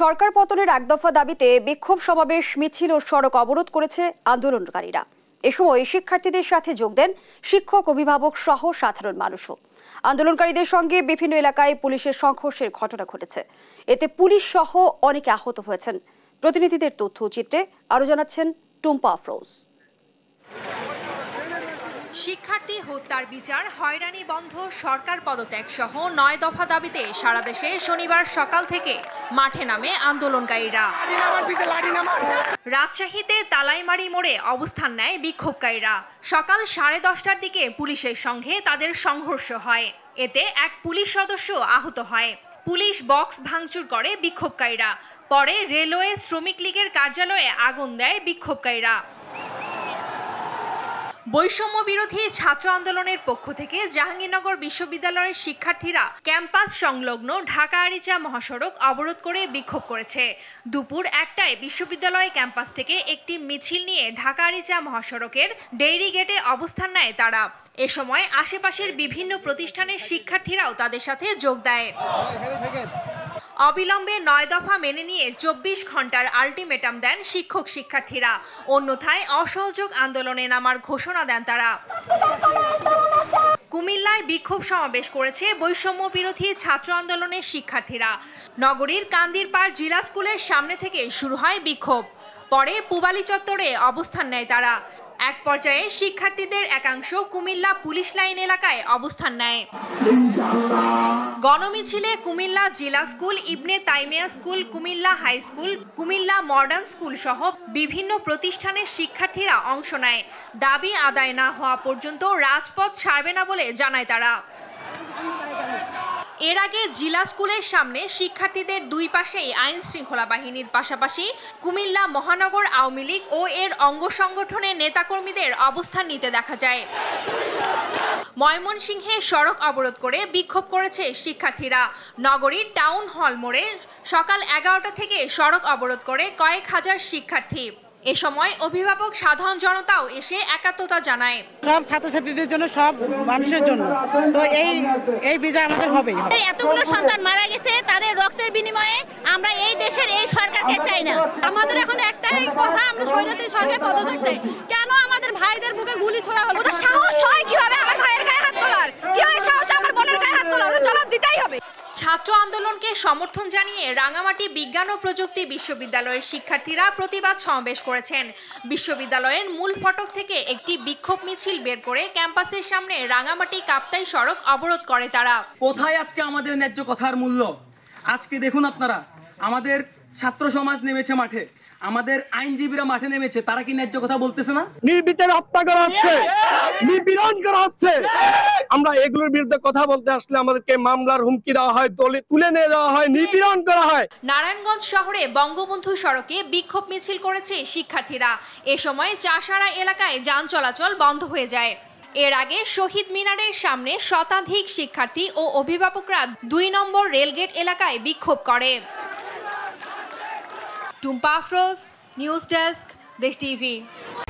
সরকার পতনের এক দফা দাবিতে বিক্ষোভ সমাবেশ মিছিল ও সড়ক অবরোধ করেছে আন্দোলনকারীরা এ সময় শিক্ষার্থীদের সাথে যোগ দেন শিক্ষক অভিভাবক সহ সাধারণ মানুষও আন্দোলনকারীদের সঙ্গে বিভিন্ন এলাকায় পুলিশের সংঘর্ষের ঘটনা ঘটেছে এতে পুলিশ সহ অনেকে আহত হয়েছেন প্রতিনিধিদের তথ্য চিত্রে আরও জানাচ্ছেন টুম্পা আফরোজ শিক্ষার্থী হত্যার বিচার হয়রানি বন্ধ সরকার পদত্যাগ সহ নয় দফা দাবিতে সারা দেশে শনিবার সকাল থেকে মাঠে নামে আন্দোলনকারীরা রাজশাহীতে তালাইমারি মোড়ে অবস্থান নেয় বিক্ষোভকারীরা সকাল সাড়ে দশটার দিকে পুলিশের সঙ্গে তাদের সংঘর্ষ হয় এতে এক পুলিশ সদস্য আহত হয় পুলিশ বক্স ভাঙচুর করে বিক্ষোভকারীরা পরে রেলওয়ে শ্রমিক লীগের কার্যালয়ে আগুন দেয় বিক্ষোভকারীরা বৈষম্য বিরোধী ছাত্র আন্দোলনের পক্ষ থেকে জাহাঙ্গীরনগর বিশ্ববিদ্যালয়ের শিক্ষার্থীরা ক্যাম্পাস সংলগ্ন ঢাকা আরিচা মহাসড়ক অবরোধ করে বিক্ষোভ করেছে দুপুর একটায় বিশ্ববিদ্যালয় ক্যাম্পাস থেকে একটি মিছিল নিয়ে ঢাকা আরিচা মহাসড়কের ডেইরি গেটে অবস্থান নেয় তারা এ সময় আশেপাশের বিভিন্ন প্রতিষ্ঠানের শিক্ষার্থীরাও তাদের সাথে যোগ দেয় অবিলম্বে নয় দফা মেনে নিয়ে চব্বিশ ঘন্টার আলটিমেটাম দেন শিক্ষক শিক্ষার্থীরা অন্যথায় অসহযোগ আন্দোলনে নামার ঘোষণা দেন তারা কুমিল্লায় বিক্ষোভ সমাবেশ করেছে বৈষম্য বিরোধী ছাত্র আন্দোলনের শিক্ষার্থীরা নগরীর কান্দিরপাড় জিলা স্কুলের সামনে থেকে শুরু হয় বিক্ষোভ পরে পুবালি চত্বরে অবস্থান নেয় তারা এক পর্যায়ে শিক্ষার্থীদের একাংশ কুমিল্লা পুলিশ লাইন এলাকায় অবস্থান নেয় গণমিছিলে Comilla Zilla school Ibne Taimiya school Comilla high school Comilla modern school সহ বিভিন্ন প্রতিষ্ঠানের শিক্ষার্থীরা অংশ নেয় দাবি আদায় না হওয়া পর্যন্ত রাজপথ ছাড়বে না বলে জানায় তারা এর আগে জিলা স্কুলের সামনে শিক্ষার্থীদের দুই পাশেই আইন শৃঙ্খলা বাহিনীর পাশাপাশি কুমিল্লা মহানগর আওয়ামী লীগ ও এর অঙ্গ সংগঠনের নেতাকর্মীদের অবস্থান নিতে দেখা যায় ময়মনসিংহে সড়ক অবরোধ করে বিক্ষোভ করেছে শিক্ষার্থীরা নগরীর টাউন হল মোড়ে সকাল এগারোটা থেকে সড়ক অবরোধ করে কয়েক হাজার শিক্ষার্থী এ সময় অভিভাবক সাধারণ জনতাও এসে একাত্মতা জানায় সব ছাত্রছাত্রীদের জন্য সব মানুষের জন্য তো এই এই বিজয় আমাদের হবে এতগুলো সন্তান মারা গেছে তাদের রক্তের বিনিময়ে আমরা এই দেশের এই সরকারকে চাই না আমাদের এখন একটাই কথা আমরা স্বৈরাচারী সরকার পদত্যাগ চাই কেন আমাদের ভাইদের বুকে গুলি ছোড়া হলো সাহস হয় কিভাবে ছাত্র আন্দোলনকে সমর্থন জানিয়ে রাঙামাটি বিজ্ঞান ও প্রযুক্তি বিশ্ববিদ্যালয়ের শিক্ষার্থীরা প্রতিবাদ সমাবেশ করেছেন বিশ্ববিদ্যালয়ের মূল ফটক থেকে একটি বিক্ষোভ মিছিল বের করে ক্যাম্পাসের সামনে রাঙামাটি কাপ্তাই সড়ক অবরোধ করে তারা কোথায় আজকে আমাদের ন্যায্য কথার মূল্য আজকে দেখুন আপনারা আমাদের ছাত্র সমাজ নেমেছে মাঠে আমাদের আইনজীবীরা মাঠে নেমেছে তারা কি ন্যায্য কথা বলতেছে না নির্বিচারে হত্যা করা হচ্ছে নিপীড়ন করা হচ্ছে আমরা এগুলোর বিরুদ্ধে কথা বলতে আসলে আমাদেরকে মামলার হুমকি দেওয়া হয় দলে তুলে নিয়ে যাওয়া হয় নিপীড়ন করা হয় নারায়ণগঞ্জ শহরে বঙ্গবন্ধু সড়কে বিক্ষোভ মিছিল করেছে শিক্ষার্থীরা এ সময় চাষারা এলাকায় যান চলাচল বন্ধ হয়ে যায় এর আগে শহীদ মিনারের সামনে শতাধিক শিক্ষার্থী ও অভিভাবকরা দুই নম্বর রেলগেট এলাকায় বিক্ষোভ করে ടുംപാഫ്രോസ് ന്യൂസ് ഡെസ്ക് ദിഷ് ടി